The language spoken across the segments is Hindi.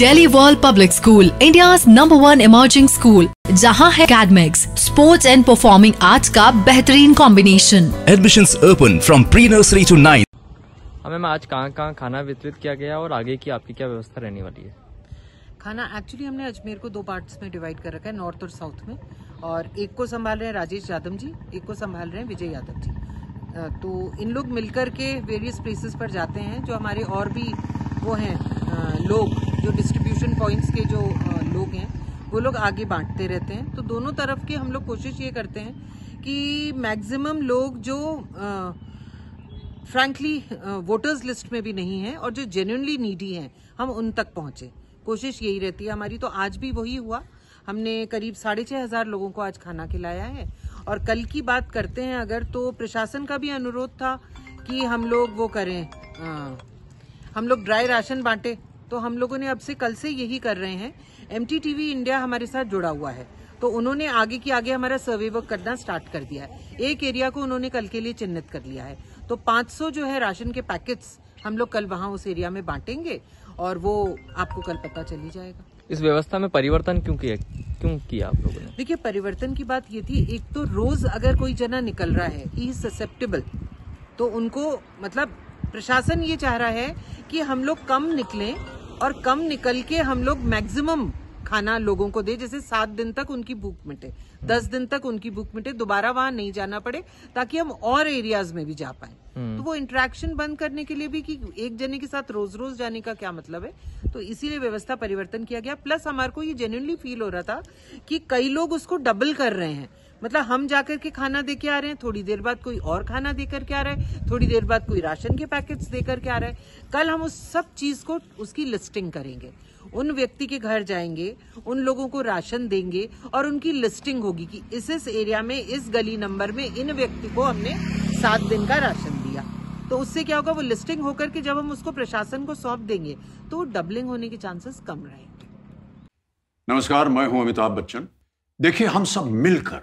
Daily world public school India number one emerging school जहाँ है academics sports and performing arts का बेहतरीन combination admission open from pre nursery to nine हमें आज कहाँ कहाँ खाना वितरित किया गया और आगे की आपकी क्या व्यवस्था रहने वाली है खाना एक्चुअली हमने अजमेर को दो पार्ट्स में डिवाइड कर रखा है नॉर्थ और साउथ में और एक को संभाल रहे हैं राजेश यादव जी एक को संभाल रहे हैं विजय यादव जी तो इन लोग मिलकर के वेरियस प्लेसेस पर जाते हैं जो हमारे और भी वो हैं लोग जो डिस्ट्रीब्यूशन पॉइंट्स के जो लोग हैं वो लोग आगे बांटते रहते हैं तो दोनों तरफ की हम लोग कोशिश ये करते हैं कि मैक्सिमम लोग जो फ्रैंकली वोटर्स लिस्ट में भी नहीं है और जो जेन्यूनली नीडी हैं हम उन तक पहुंचे कोशिश यही रहती है हमारी तो आज भी वही हुआ हमने करीब साढ़े छः हज़ार लोगों को आज खाना खिलाया है और कल की बात करते हैं अगर तो प्रशासन का भी अनुरोध था कि हम लोग वो करें आ, हम लोग ड्राई राशन बांटे तो हम लोगों ने अब से कल से यही कर रहे हैं एम इंडिया हमारे साथ जुड़ा हुआ है तो उन्होंने आगे की आगे हमारा सर्वे वर्क करना स्टार्ट कर दिया है एक एरिया को उन्होंने कल के लिए चिन्हित कर लिया है तो 500 जो है राशन के पैकेट्स हम लोग कल वहाँ उस एरिया में बांटेंगे और वो आपको कल पता चली जाएगा इस व्यवस्था में परिवर्तन क्यों किया क्यों किया आप लोगों ने देखिए परिवर्तन की बात ये थी एक तो रोज अगर कोई जना निकल रहा है ई ससेप्टेबल तो उनको मतलब प्रशासन ये चाह रहा है कि हम लोग कम निकलें और कम निकल के हम लोग मैक्सिमम खाना लोगों को दे जैसे सात दिन तक उनकी भूख मिटे दस दिन तक उनकी भूख मिटे दोबारा वहां नहीं जाना पड़े ताकि हम और एरियाज में भी जा पाए हम्म। तो वो इंट्रैक्शन बंद करने के लिए भी कि एक जने के साथ रोज रोज जाने का क्या मतलब है तो इसीलिए व्यवस्था परिवर्तन किया गया प्लस हमारे को ये जेन्यूनली फील हो रहा था कि कई लोग उसको डबल कर रहे हैं मतलब हम जाकर के खाना दे के आ रहे हैं थोड़ी देर बाद कोई और खाना दे करके आ रहा है थोड़ी देर बाद कोई राशन के पैकेट्स दे करके आ रहा है कल हम उस सब चीज को उसकी लिस्टिंग करेंगे उन व्यक्ति के घर जाएंगे उन लोगों को राशन देंगे और उनकी लिस्टिंग होगी कि इस इस एरिया में इस गली नंबर में इन व्यक्ति को हमने सात दिन का राशन दिया तो उससे क्या होगा वो लिस्टिंग होकर के जब हम उसको प्रशासन को सौंप देंगे तो डबलिंग होने के चांसेस कम रहेंगे नमस्कार मैं हूं अमिताभ बच्चन देखिए हम सब मिलकर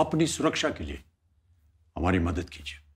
अपनी सुरक्षा के लिए हमारी मदद कीजिए